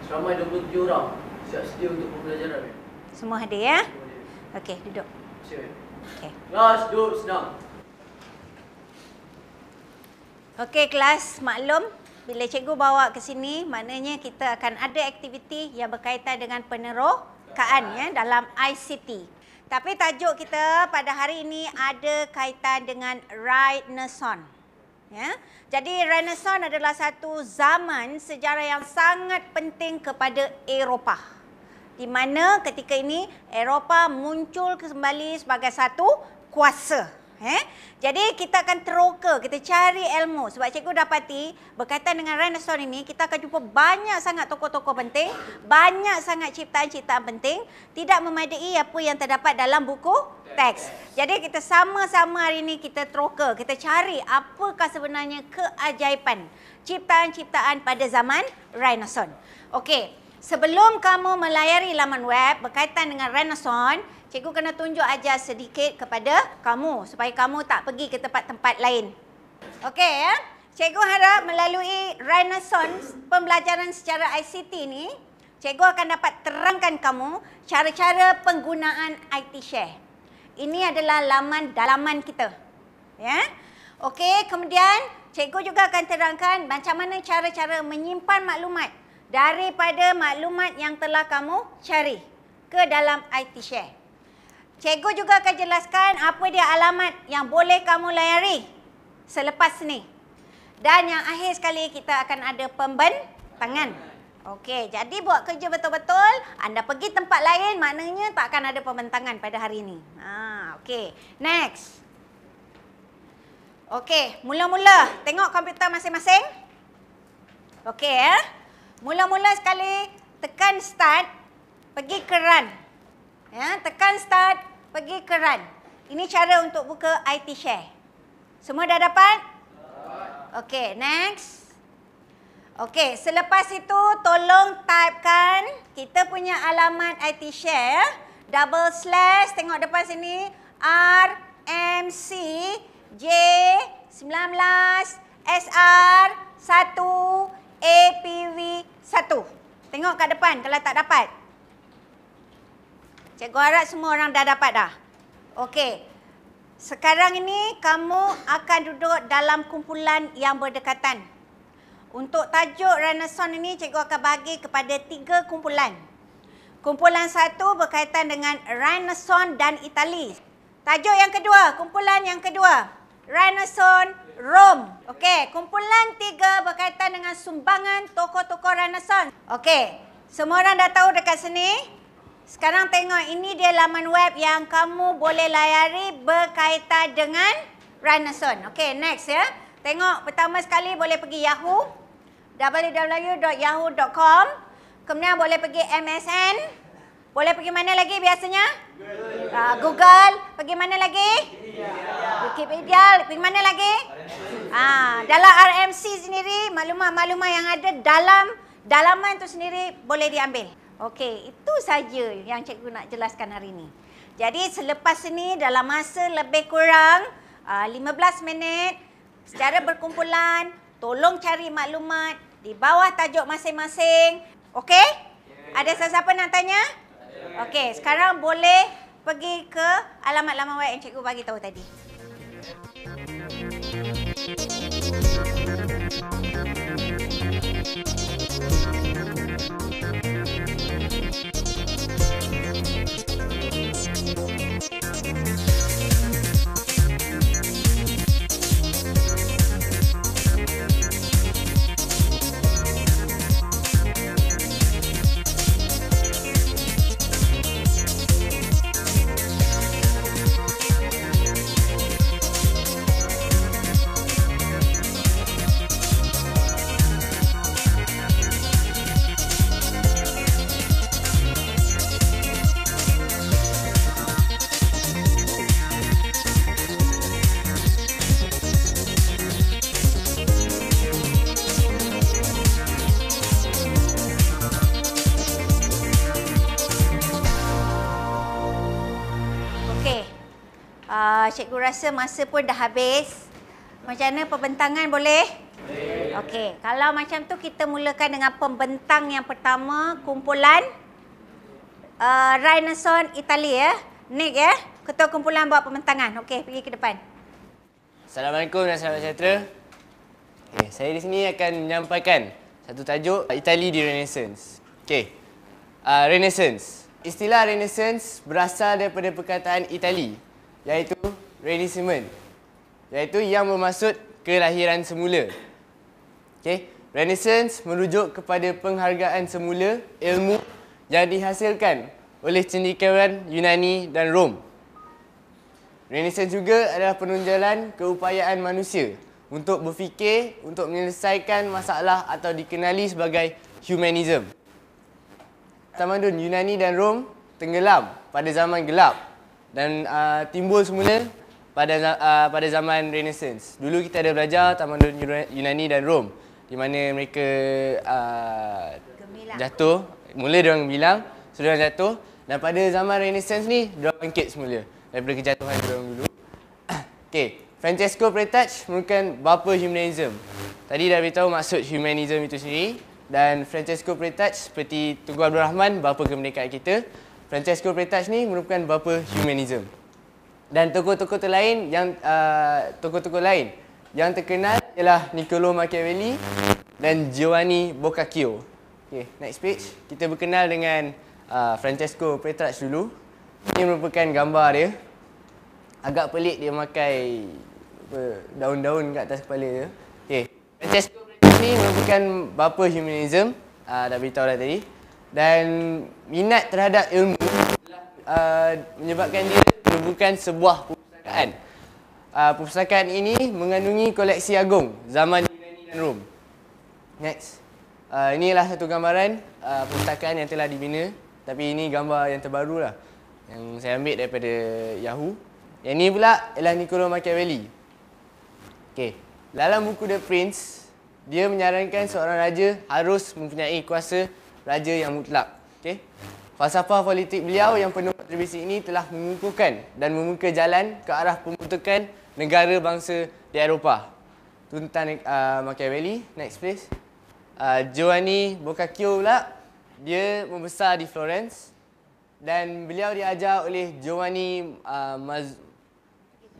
Seramai 27 orang siap sedia untuk pembelajaran. Semua ada ya? Okey, duduk. Ya? Okey. Kelas duduk senang. Okey, kelas maklum bila cikgu bawa ke sini, maknanya kita akan ada aktiviti yang berkaitan dengan penerokaan ya dalam ICT. Tapi tajuk kita pada hari ini ada kaitan dengan Ride Renaissance. Ya? Jadi Renaissance adalah satu zaman sejarah yang sangat penting kepada Eropah. Di mana ketika ini Eropah muncul kembali sebagai satu kuasa. Eh? Jadi kita akan teroka, kita cari ilmu. Sebab cikgu dapati berkaitan dengan Renaissance ini, kita akan jumpa banyak sangat tokoh-tokoh penting. Banyak sangat ciptaan-ciptaan penting. Tidak memadai apa yang terdapat dalam buku teks. Jadi kita sama-sama hari ini kita teroka, kita cari apakah sebenarnya keajaiban ciptaan-ciptaan pada zaman Renaissance. Okey, sebelum kamu melayari laman web berkaitan dengan Renaissance, cikgu kena tunjuk ajar sedikit kepada kamu supaya kamu tak pergi ke tempat-tempat lain. Okey ya. Cikgu harap melalui Renaissance pembelajaran secara ICT ni, cikgu akan dapat terangkan kamu cara-cara penggunaan IT Share. Ini adalah laman dalaman kita. Ya. Okey, kemudian cikgu juga akan terangkan macam mana cara-cara menyimpan maklumat daripada maklumat yang telah kamu cari ke dalam IT Share. Cikgu juga akan jelaskan apa dia alamat yang boleh kamu layari selepas ni. Dan yang akhir sekali kita akan ada pembentangan. Okey, jadi buat kerja betul-betul, anda pergi tempat lain maknanya tak akan ada pembentangan pada hari ini. Ha, Okey, next. Okey, mula-mula tengok komputer masing-masing. Okey, ya. Eh? Mula-mula sekali tekan start, pergi ke run. Ya, tekan start, pergi ke run. Ini cara untuk buka IT share. Semua dah dapat? Okey, next. Okey, selepas itu tolong typekan kita punya alamat IT share. Ya. Double slash, tengok depan sini. R M C rmcj 19 sr 1 V 1 Tengok kat depan kalau tak dapat. Cikgu harap semua orang dah dapat dah. Okey. Sekarang ini kamu akan duduk dalam kumpulan yang berdekatan. Untuk tajuk Renaissance ini, cikgu akan bagi kepada tiga kumpulan. Kumpulan satu berkaitan dengan Renaissance dan Itali. Tajuk yang kedua, kumpulan yang kedua. Renaissance, Rome. Okey, kumpulan tiga berkaitan dengan sumbangan tokoh-tokoh Renaissance. Okey, semua orang dah tahu dekat sini. Sekarang tengok ini dia laman web yang kamu boleh layari berkaitan dengan Renaissance. Okay, next ya. Tengok pertama sekali boleh pergi Yahoo. www.yahoo.com Kemudian boleh pergi MSN. Boleh pergi mana lagi biasanya? Google. Uh, ah, Google. Pergi mana lagi? Wikipedia. Pergi mana lagi? Ah, uh, dalam RMC sendiri, maklumat-maklumat yang ada dalam dalaman itu sendiri boleh diambil. Okey, itu saja yang cikgu nak jelaskan hari ini. Jadi selepas ini dalam masa lebih kurang uh, ah, 15 minit secara berkumpulan, tolong cari maklumat di bawah tajuk masing-masing. Okey? Ya. Ada sesiapa nak tanya? Ya. Okey, sekarang boleh pergi ke alamat laman web yang cikgu bagi tahu tadi. rasa masa pun dah habis. Macam mana pembentangan boleh? Boleh. Okey, kalau macam tu kita mulakan dengan pembentang yang pertama, kumpulan uh, Rhinoceros Itali ya. Nick ya, ketua kumpulan buat pembentangan. Okey, pergi ke depan. Assalamualaikum dan salam sejahtera. Okay, saya di sini akan menyampaikan satu tajuk Itali di Renaissance. Okey. Uh, Renaissance. Istilah Renaissance berasal daripada perkataan Itali iaitu renaissance iaitu yang bermaksud kelahiran semula. Okey, renaissance merujuk kepada penghargaan semula ilmu yang dihasilkan oleh cendekiawan Yunani dan Rom. Renaissance juga adalah penunjalan keupayaan manusia untuk berfikir untuk menyelesaikan masalah atau dikenali sebagai humanism. Tamadun Yunani dan Rom tenggelam pada zaman gelap dan uh, timbul semula pada uh, pada zaman Renaissance. Dulu kita ada belajar taman Yunani dan Rom di mana mereka uh, jatuh, mula dia orang bilang, sudah so jatuh dan pada zaman Renaissance ni dia orang bangkit semula daripada kejatuhan dia orang dulu. Okey, Francesco Pretach merupakan bapa humanism. Tadi dah beritahu maksud humanism itu sendiri dan Francesco Pretach seperti Tunku Abdul Rahman bapa kemerdekaan kita. Francesco Pretach ni merupakan bapa humanism dan tokoh-tokoh tu lain yang uh, tokoh-tokoh lain yang terkenal ialah Niccolo Machiavelli dan Giovanni Boccaccio. Okay, next page. Kita berkenal dengan uh, Francesco Petrarch dulu. Ini merupakan gambar dia. Agak pelik dia memakai daun-daun kat atas kepala dia. Okay. Francesco Petrarch ni merupakan bapa humanism. Uh, dah beritahu dah tadi. Dan minat terhadap ilmu Uh, menyebabkan dia bukan sebuah perpustakaan. Uh, perpustakaan ini mengandungi koleksi agung zaman Yunani dan Rom. Next. Uh, inilah satu gambaran uh, perpustakaan yang telah dibina. Tapi ini gambar yang terbaru lah. Yang saya ambil daripada Yahoo. Yang ini pula ialah Niccolo Machiavelli. Okay. Dalam buku The Prince, dia menyarankan seorang raja harus mempunyai kuasa raja yang mutlak. Okay falsafah politik beliau yang penuh kontribusi ini telah mengukuhkan dan membuka jalan ke arah pembentukan negara bangsa di Eropah. Tuntutan uh, Machiavelli, next please. Uh, Giovanni Boccaccio pula, dia membesar di Florence dan beliau diajar oleh Giovanni uh, Maz-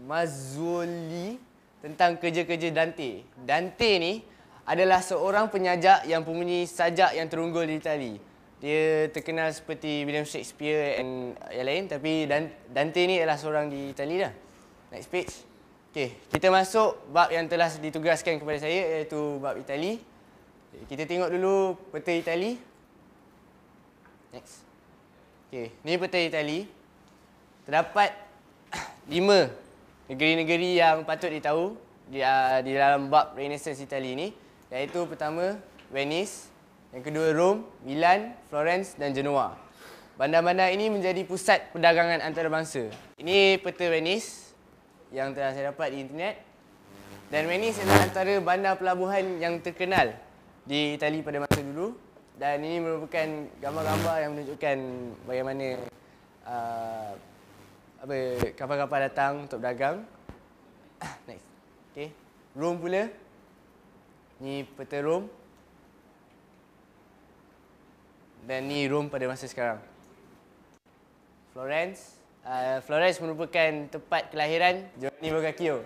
Mazzoli tentang kerja-kerja Dante. Dante ni adalah seorang penyajak yang mempunyai sajak yang terunggul di Itali dia terkenal seperti William Shakespeare dan yang lain tapi Dante ni adalah seorang di Itali dah. Next page. Okey, kita masuk bab yang telah ditugaskan kepada saya iaitu bab Itali. Kita tengok dulu peta Itali. Next. Okey, ni peta Itali. Terdapat lima negeri-negeri yang patut ditahu di, ah, di dalam bab Renaissance Itali ni iaitu pertama Venice, yang kedua Rome, Milan, Florence dan Genoa. Bandar-bandar ini menjadi pusat perdagangan antarabangsa. Ini peta Venice yang telah saya dapat di internet. Dan Venice adalah antara bandar pelabuhan yang terkenal di Itali pada masa dulu. Dan ini merupakan gambar-gambar yang menunjukkan bagaimana uh, apa, kapal-kapal datang untuk berdagang. Ah, nice. Okay. Rome pula. Ini peta Rome dan ni room pada masa sekarang. Florence. Uh, Florence merupakan tempat kelahiran Giovanni Bogacchio.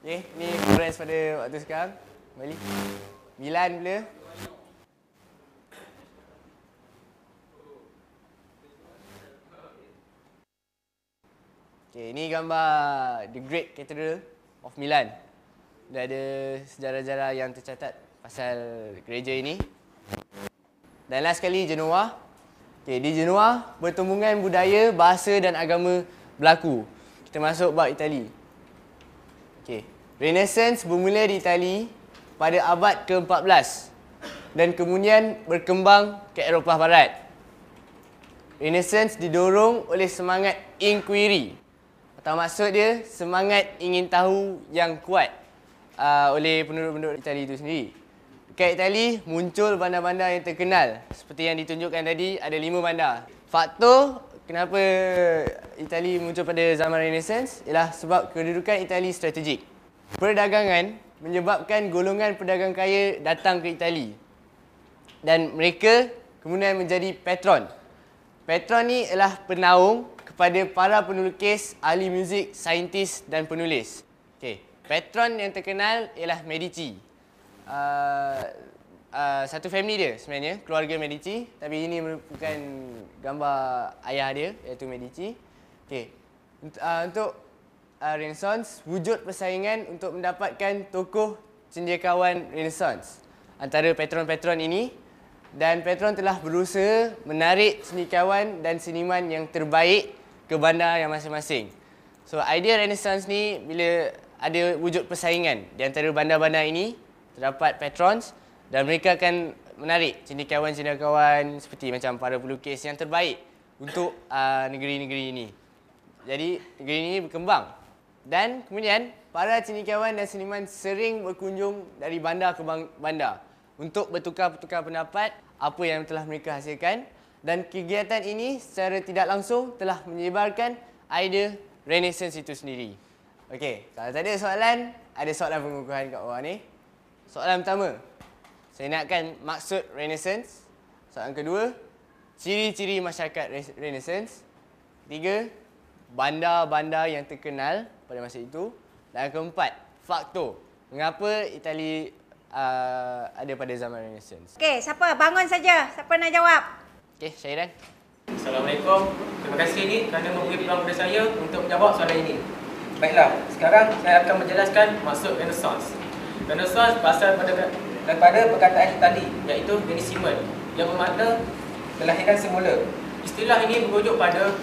Okay, ni Florence pada waktu sekarang. Kembali. Milan pula. Okay, ini gambar The Great Cathedral of Milan. Dia ada sejarah-sejarah yang tercatat pasal gereja ini. Dan last sekali Genoa. Okay, di Genoa, pertumbungan budaya, bahasa dan agama berlaku. Kita masuk bab Itali. Okay. Renaissance bermula di Itali pada abad ke-14 dan kemudian berkembang ke Eropah Barat. Renaissance didorong oleh semangat inquiry atau maksud dia semangat ingin tahu yang kuat uh, oleh penduduk-penduduk Itali itu sendiri. Dekat Itali, muncul bandar-bandar yang terkenal. Seperti yang ditunjukkan tadi, ada lima bandar. Faktor kenapa Itali muncul pada zaman Renaissance ialah sebab kedudukan Itali strategik. Perdagangan menyebabkan golongan pedagang kaya datang ke Itali. Dan mereka kemudian menjadi patron. Patron ni ialah penaung kepada para penulis, ahli muzik, saintis dan penulis. Okay. Patron yang terkenal ialah Medici uh, uh, satu family dia sebenarnya, keluarga Medici. Tapi ini merupakan gambar ayah dia iaitu Medici. Okey. Untuk, uh, untuk uh, Renaissance, wujud persaingan untuk mendapatkan tokoh cendekiawan Renaissance antara patron-patron ini dan patron telah berusaha menarik cendekiawan dan seniman yang terbaik ke bandar yang masing-masing. So idea Renaissance ni bila ada wujud persaingan di antara bandar-bandar ini terdapat patrons dan mereka akan menarik cendekiawan-cendekiawan seperti macam para pelukis yang terbaik untuk uh, negeri-negeri ini. Jadi negeri ini berkembang. Dan kemudian para cendekiawan dan seniman sering berkunjung dari bandar ke bandar untuk bertukar-tukar pendapat apa yang telah mereka hasilkan dan kegiatan ini secara tidak langsung telah menyebarkan idea Renaissance itu sendiri. Okey, kalau tak ada soalan, ada soalan pengukuhan kat bawah ni. Soalan pertama, saya ingatkan maksud renaissance. Soalan kedua, ciri-ciri masyarakat renaissance. Tiga, bandar-bandar yang terkenal pada masa itu. Dan keempat, faktor. Mengapa Itali uh, ada pada zaman renaissance? Okey, siapa? Bangun saja. Siapa nak jawab? Okey, Syairan. Assalamualaikum. Terima kasih ini kerana memberi peluang kepada saya untuk menjawab soalan ini. Baiklah, sekarang saya akan menjelaskan maksud renaissance. Renaissance berasal pada daripada perkataan Itali iaitu Renaissance yang bermakna kelahiran semula. Istilah ini merujuk pada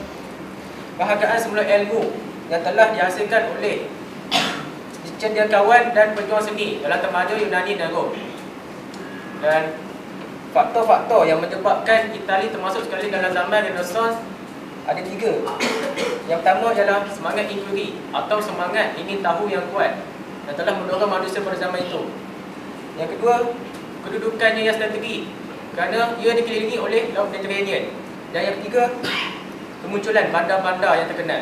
perhargaan semula ilmu yang telah dihasilkan oleh cendekiawan dan pejuang seni dalam tamadun Yunani dan Rom. Dan faktor-faktor yang menyebabkan Itali termasuk sekali dalam zaman Renaissance ada tiga. Yang pertama ialah semangat inquiry atau semangat ingin tahu yang kuat yang telah mendorong manusia pada zaman itu. Yang kedua, kedudukannya yang strategi kerana ia dikelilingi oleh Laut Mediterranean. Dan yang ketiga, kemunculan bandar-bandar yang terkenal.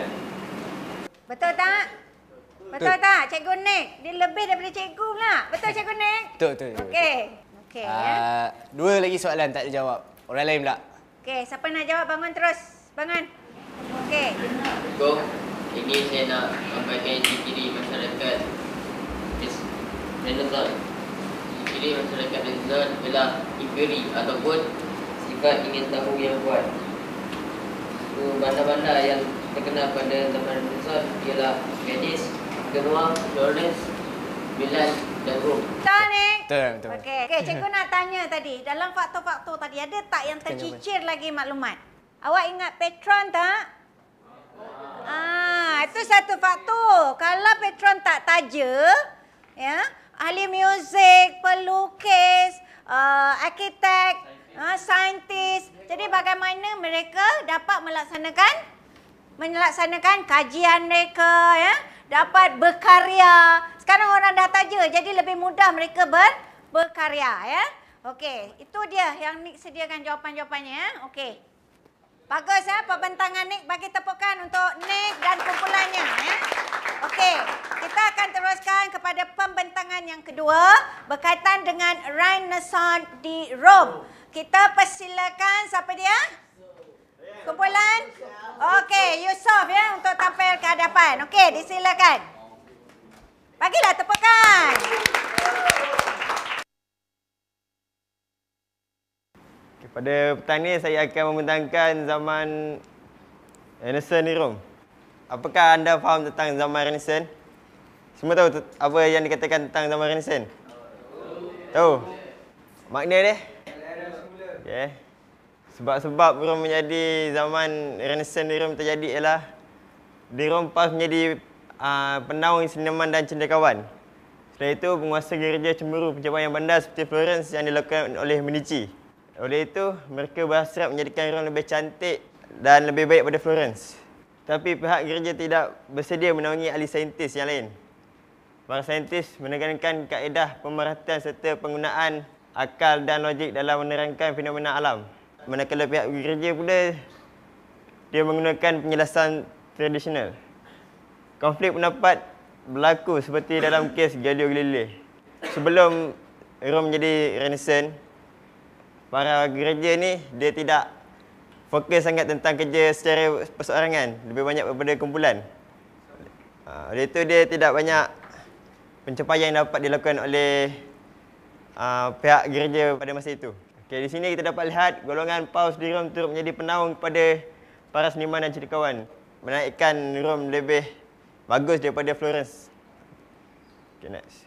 Betul tak? Betul, betul tak, Cikgu Nek? Dia lebih daripada Cikgu pula. Betul, Cikgu Nek? Betul, betul. betul Okey. Okay, ya? Ah, dua lagi soalan tak dijawab. Orang lain pula. Okey, siapa nak jawab bangun terus. Bangun. Okey. Cikgu, ini saya nak sampaikan diri masyarakat Renaissance Jadi masyarakat Renaissance adalah inquiry ataupun sifat ingin tahu yang kuat So, bandar-bandar yang terkenal pada zaman Renaissance ialah Venice, Genoa, Florence, Milan dan Rome Betul, betul. Okey, okay, cikgu nak tanya tadi. Dalam faktor-faktor tadi, ada tak yang tercicir lagi maklumat? Awak ingat patron tak? Ah, itu satu faktor. Kalau patron tak taja, ya, ahli muzik, pelukis, uh, arkitek, saintis. Uh, Jadi bagaimana mereka dapat melaksanakan melaksanakan kajian mereka ya, dapat berkarya. Sekarang orang dah taja, jadi lebih mudah mereka ber, berkarya ya. Okey, itu dia yang Nick sediakan jawapan-jawapannya ya. Okey. Bagus ya, eh? pembentangan Nick bagi tepukan untuk Nick dan kumpulannya. Ya. Okey, kita akan teruskan kepada pembentangan yang kedua berkaitan dengan Renaissance di Rome. Kita persilakan siapa dia? Kumpulan? Okey, Yusof ya untuk tampil ke hadapan. Okey, disilakan. Bagilah Tepukan. Pada petang ni saya akan membentangkan zaman Renaissance ni Rom. Apakah anda faham tentang zaman Renaissance? Semua tahu apa yang dikatakan tentang zaman Renaissance? Tahu. Makna dia? Okay. Sebab-sebab Rom menjadi zaman Renaissance ni Rom terjadi ialah di Rom pas menjadi uh, penaung seniman dan cendekawan. Selepas itu penguasa gereja cemburu pejabat yang bandar seperti Florence yang dilakukan oleh Medici. Oleh itu, mereka berhasrat menjadikan Rom lebih cantik dan lebih baik pada Florence. Tapi pihak gereja tidak bersedia menaungi ahli saintis yang lain. Para saintis menekankan kaedah pemerhatian serta penggunaan akal dan logik dalam menerangkan fenomena alam. Manakala pihak gereja pula, dia menggunakan penjelasan tradisional. Konflik pendapat berlaku seperti dalam kes Galileo Galilei. Sebelum Rom menjadi renaissance, para kerja ni dia tidak fokus sangat tentang kerja secara perseorangan lebih banyak kepada kumpulan uh, itu dia tidak banyak pencapaian yang dapat dilakukan oleh uh, pihak gereja pada masa itu okay, di sini kita dapat lihat golongan Paus di Rom turut menjadi penaung kepada para seniman dan cerikawan menaikkan Rom lebih bagus daripada Florence okay, next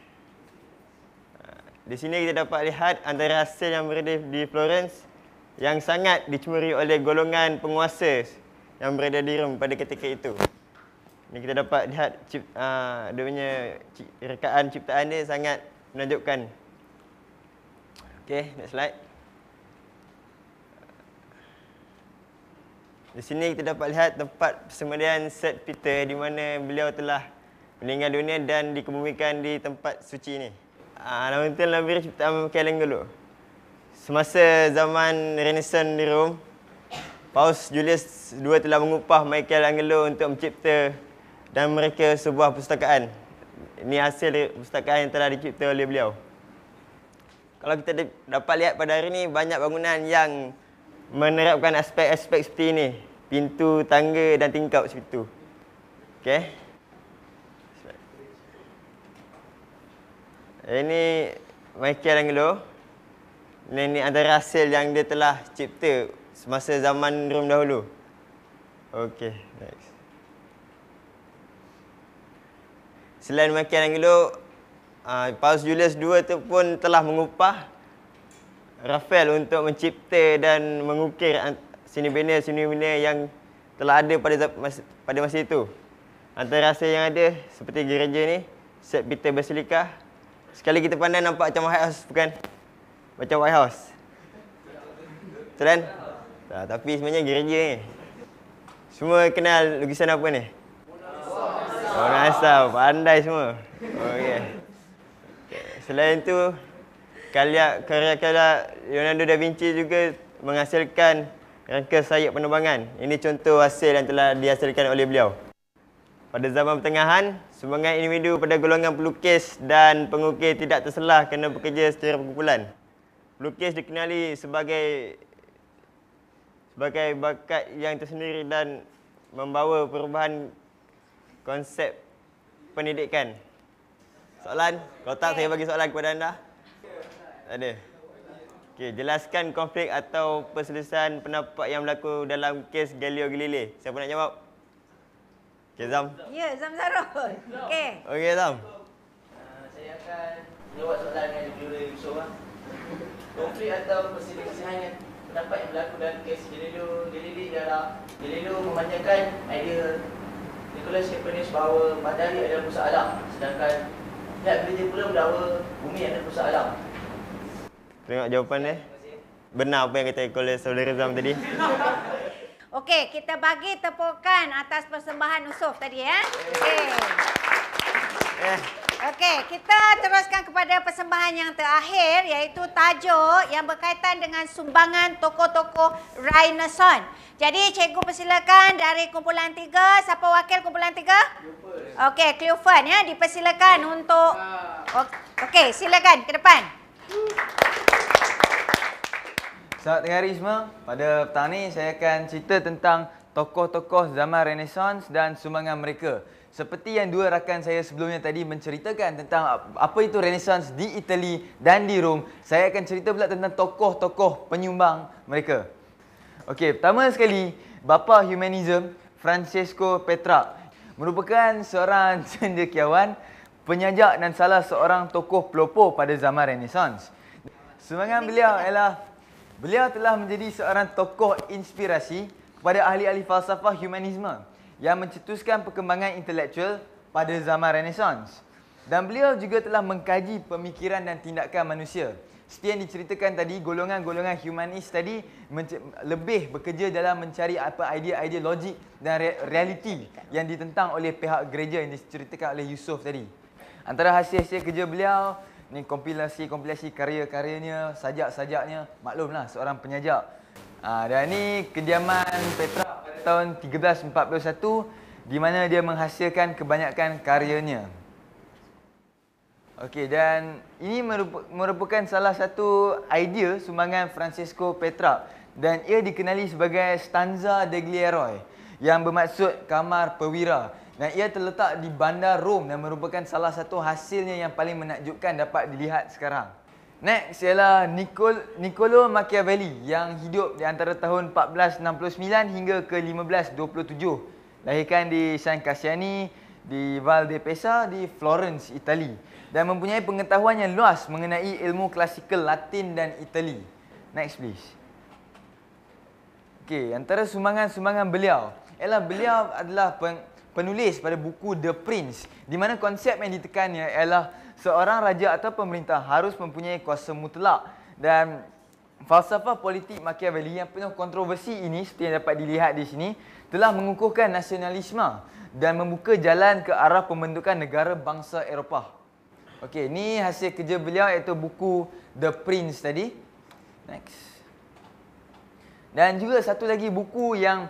di sini kita dapat lihat antara hasil yang berada di Florence yang sangat dicemuri oleh golongan penguasa yang berada di Rom pada ketika itu. Ini kita dapat lihat cipta, uh, dia punya rekaan ciptaan dia sangat menunjukkan. Okey, next slide. Di sini kita dapat lihat tempat persembahan St Peter di mana beliau telah meninggal dunia dan dikebumikan di tempat suci ini. Ah, nama tu nama ciptaan Kaleng dulu. Semasa zaman Renaissance di Rome, Paus Julius II telah mengupah Michael Angelo untuk mencipta dan mereka sebuah perpustakaan. Ini hasil perpustakaan yang telah dicipta oleh beliau. Kalau kita dapat lihat pada hari ini, banyak bangunan yang menerapkan aspek-aspek seperti ini. Pintu, tangga dan tingkap seperti itu. Okay. Ini eh, Michael Angelo. Ini, ini antara hasil yang dia telah cipta semasa zaman Rom dahulu. Okey, next. Selain Michael Angelo, uh, Paus Julius II tu pun telah mengupah Rafael untuk mencipta dan mengukir seni bina-seni bina yang telah ada pada masa, pada masa itu. Antara hasil yang ada seperti gereja ni, St. Peter Basilica, Sekali kita pandai nampak macam White House bukan? Macam White House. Betul kan? Tak, ah, tapi sebenarnya gereja ni. Semua kenal lukisan apa ni? Mona Lisa. pandai semua. Okey. Selain tu, karya karya Leonardo da Vinci juga menghasilkan rangka sayap penerbangan. Ini contoh hasil yang telah dihasilkan oleh beliau pada zaman pertengahan, semangat individu pada golongan pelukis dan pengukir tidak terselah kena bekerja secara berkumpulan. Pelukis dikenali sebagai sebagai bakat yang tersendiri dan membawa perubahan konsep pendidikan. Soalan, tak saya bagi soalan kepada anda. Ada. Okay, jelaskan konflik atau perselisihan pendapat yang berlaku dalam kes Galileo Galilei. Siapa nak jawab? Okey, Zam. Ya, Zam Zarul. Okey. Okey, Zam. Ah, saya akan jawab soalan yang dikira Yusof. Konflik atau persilisihan yang pendapat yang berlaku dalam kes Jelilu Jelili ialah Jelilu memanjakan idea Nicholas Kepernish bahawa matahari adalah pusat alam sedangkan pihak gereja pula mendakwa bumi adalah pusat alam. Tengok jawapan dia. Benar apa yang kata Nicholas saudara Zam tadi. Okey, kita bagi tepukan atas persembahan Usof tadi ya. Okey. Okey, kita teruskan kepada persembahan yang terakhir iaitu tajuk yang berkaitan dengan sumbangan toko-toko Rhinoson. Jadi cikgu persilakan dari kumpulan tiga, siapa wakil kumpulan tiga? Okey, Cleofan ya, dipersilakan untuk Okey, silakan ke depan. Selamat tengah hari semua. Pada petang ni saya akan cerita tentang tokoh-tokoh zaman Renaissance dan sumbangan mereka. Seperti yang dua rakan saya sebelumnya tadi menceritakan tentang apa itu Renaissance di Itali dan di Rom, saya akan cerita pula tentang tokoh-tokoh penyumbang mereka. Okey, pertama sekali, bapa humanism Francesco Petrarch merupakan seorang cendekiawan, penyajak dan salah seorang tokoh pelopor pada zaman Renaissance. Semangat beliau ialah Beliau telah menjadi seorang tokoh inspirasi kepada ahli-ahli falsafah humanisme yang mencetuskan perkembangan intelektual pada zaman Renaissance. Dan beliau juga telah mengkaji pemikiran dan tindakan manusia. Seperti yang diceritakan tadi, golongan-golongan humanis tadi lebih bekerja dalam mencari apa idea-idea logik dan re- realiti yang ditentang oleh pihak gereja yang diceritakan oleh Yusof tadi. Antara hasil-hasil kerja beliau, ni kompilasi-kompilasi karya-karyanya, sajak-sajaknya, maklumlah seorang penyajak. Uh, ha, dan ni kediaman Petra pada tahun 1341 di mana dia menghasilkan kebanyakan karyanya. Okey dan ini merupakan salah satu idea sumbangan Francesco Petra dan ia dikenali sebagai Stanza degli Eroi yang bermaksud kamar perwira dan ia terletak di bandar Rom dan merupakan salah satu hasilnya yang paling menakjubkan dapat dilihat sekarang. Next ialah Nicol Niccolo Machiavelli yang hidup di antara tahun 1469 hingga ke 1527. Lahirkan di San Cassiani di Val di Pesa di Florence, Itali dan mempunyai pengetahuan yang luas mengenai ilmu klasikal Latin dan Itali. Next please. Okey, antara sumangan-sumangan beliau ialah beliau adalah peng, penulis pada buku The Prince di mana konsep yang ditekannya ialah seorang raja atau pemerintah harus mempunyai kuasa mutlak dan falsafah politik Machiavelli yang penuh kontroversi ini seperti yang dapat dilihat di sini telah mengukuhkan nasionalisme dan membuka jalan ke arah pembentukan negara bangsa Eropah. Okey, ini hasil kerja beliau iaitu buku The Prince tadi. Next. Dan juga satu lagi buku yang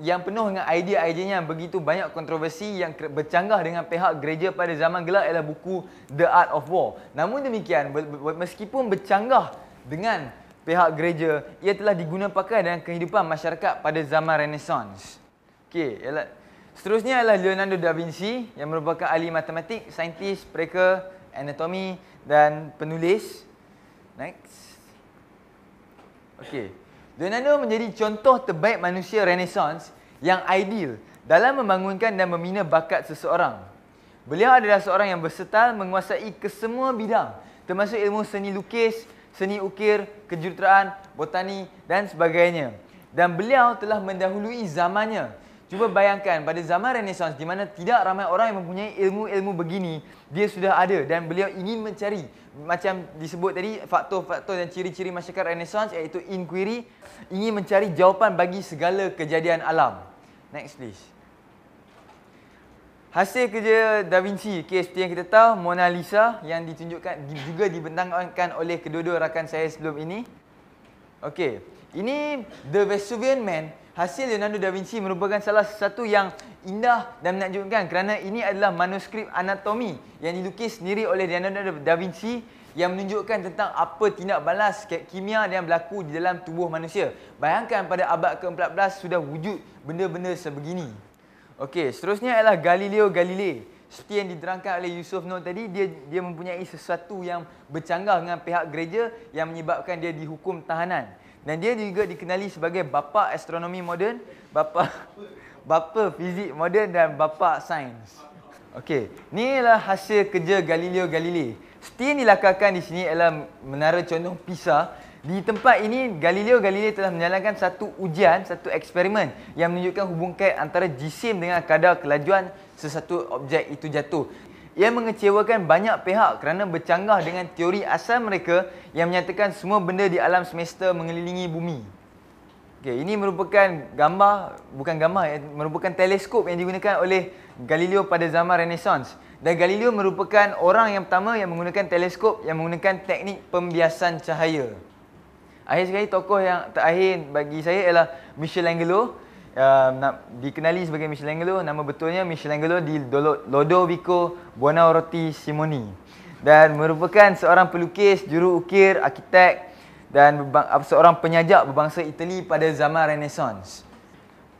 yang penuh dengan idea-idea yang begitu banyak kontroversi yang bercanggah dengan pihak gereja pada zaman gelap ialah buku The Art of War. Namun demikian, meskipun bercanggah dengan pihak gereja, ia telah digunapakai dalam kehidupan masyarakat pada zaman Renaissance. Okay, ialah seterusnya ialah Leonardo da Vinci yang merupakan ahli matematik, saintis, mereka anatomi dan penulis. Next. okay. Leonardo menjadi contoh terbaik manusia renaissance yang ideal dalam membangunkan dan membina bakat seseorang. Beliau adalah seorang yang bersetal menguasai kesemua bidang termasuk ilmu seni lukis, seni ukir, kejuruteraan, botani dan sebagainya. Dan beliau telah mendahului zamannya Cuba bayangkan pada zaman Renaissance di mana tidak ramai orang yang mempunyai ilmu-ilmu begini, dia sudah ada dan beliau ingin mencari macam disebut tadi faktor-faktor dan ciri-ciri masyarakat Renaissance iaitu inquiry, ingin mencari jawapan bagi segala kejadian alam. Next please. Hasil kerja Da Vinci, okay, yang kita tahu, Mona Lisa yang ditunjukkan juga dibentangkan oleh kedua-dua rakan saya sebelum ini. Okey, ini The Vesuvian Man hasil Leonardo da Vinci merupakan salah satu yang indah dan menakjubkan kerana ini adalah manuskrip anatomi yang dilukis sendiri oleh Leonardo da Vinci yang menunjukkan tentang apa tindak balas kimia yang berlaku di dalam tubuh manusia. Bayangkan pada abad ke-14 sudah wujud benda-benda sebegini. Okey, seterusnya ialah Galileo Galilei. Seperti yang diterangkan oleh Yusof Noor tadi, dia dia mempunyai sesuatu yang bercanggah dengan pihak gereja yang menyebabkan dia dihukum tahanan. Dan dia juga dikenali sebagai bapa astronomi moden, bapa bapa fizik moden dan bapa sains. Okey, inilah hasil kerja Galileo Galilei. Seperti yang dilakarkan di sini adalah menara condong Pisa. Di tempat ini, Galileo Galilei telah menjalankan satu ujian, satu eksperimen yang menunjukkan hubungan antara jisim dengan kadar kelajuan sesuatu objek itu jatuh ia mengecewakan banyak pihak kerana bercanggah dengan teori asal mereka yang menyatakan semua benda di alam semesta mengelilingi bumi. Okay, ini merupakan gambar, bukan gambar, eh, merupakan teleskop yang digunakan oleh Galileo pada zaman Renaissance. Dan Galileo merupakan orang yang pertama yang menggunakan teleskop yang menggunakan teknik pembiasan cahaya. Akhir sekali tokoh yang terakhir bagi saya ialah Michelangelo. Michelangelo. Uh, nak dikenali sebagai Michelangelo nama betulnya Michelangelo di Lodovico Buonarroti Simoni dan merupakan seorang pelukis juru ukir, arkitek dan seorang penyajak berbangsa Itali pada zaman Renaissance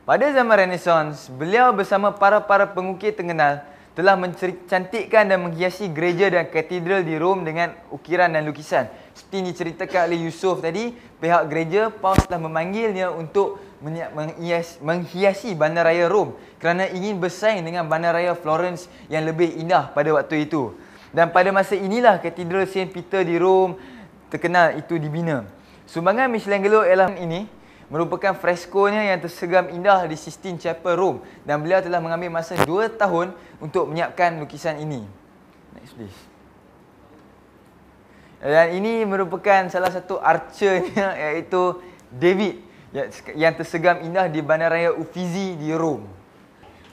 pada zaman Renaissance beliau bersama para-para pengukir terkenal telah mencantikkan dan menghiasi gereja dan katedral di Rome dengan ukiran dan lukisan. Seperti diceritakan oleh Yusuf tadi, pihak gereja Paus telah memanggilnya untuk menghiasi bandaraya Rom kerana ingin bersaing dengan bandaraya Florence yang lebih indah pada waktu itu. Dan pada masa inilah katedral Saint Peter di Rom terkenal itu dibina. Sumbangan Michelangelo ialah ini merupakan freskonya yang tersegam indah di Sistine Chapel Rome dan beliau telah mengambil masa 2 tahun untuk menyiapkan lukisan ini. Next please. Dan ini merupakan salah satu archernya iaitu David. Ya, yang tersegam indah di Bandaraya Uffizi di Rome.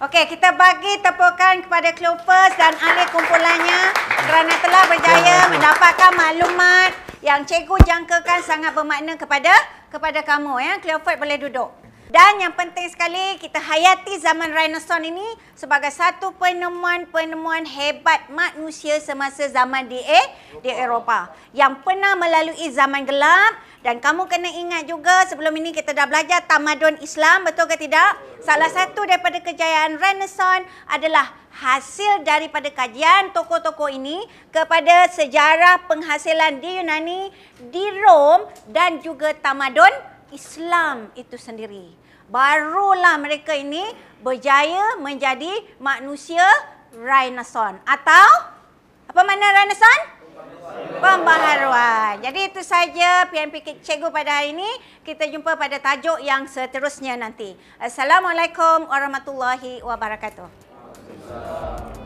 Okey, kita bagi tepukan kepada Clovers dan ahli kumpulannya kerana telah berjaya mendapatkan maklumat yang cikgu jangkakan sangat bermakna kepada kepada kamu ya. Clover boleh duduk. Dan yang penting sekali kita hayati zaman Renaissance ini sebagai satu penemuan-penemuan hebat manusia semasa zaman di eh, di Eropah yang pernah melalui zaman gelap dan kamu kena ingat juga sebelum ini kita dah belajar tamadun Islam betul ke tidak? Salah satu daripada kejayaan Renaissance adalah hasil daripada kajian tokoh-tokoh ini kepada sejarah penghasilan di Yunani, di Rom dan juga tamadun Islam itu sendiri barulah mereka ini berjaya menjadi manusia rhinoceros atau apa makna rhinoceros pembaharuan. Jadi itu saja PNP cikgu pada hari ini. Kita jumpa pada tajuk yang seterusnya nanti. Assalamualaikum warahmatullahi wabarakatuh. Assalamualaikum.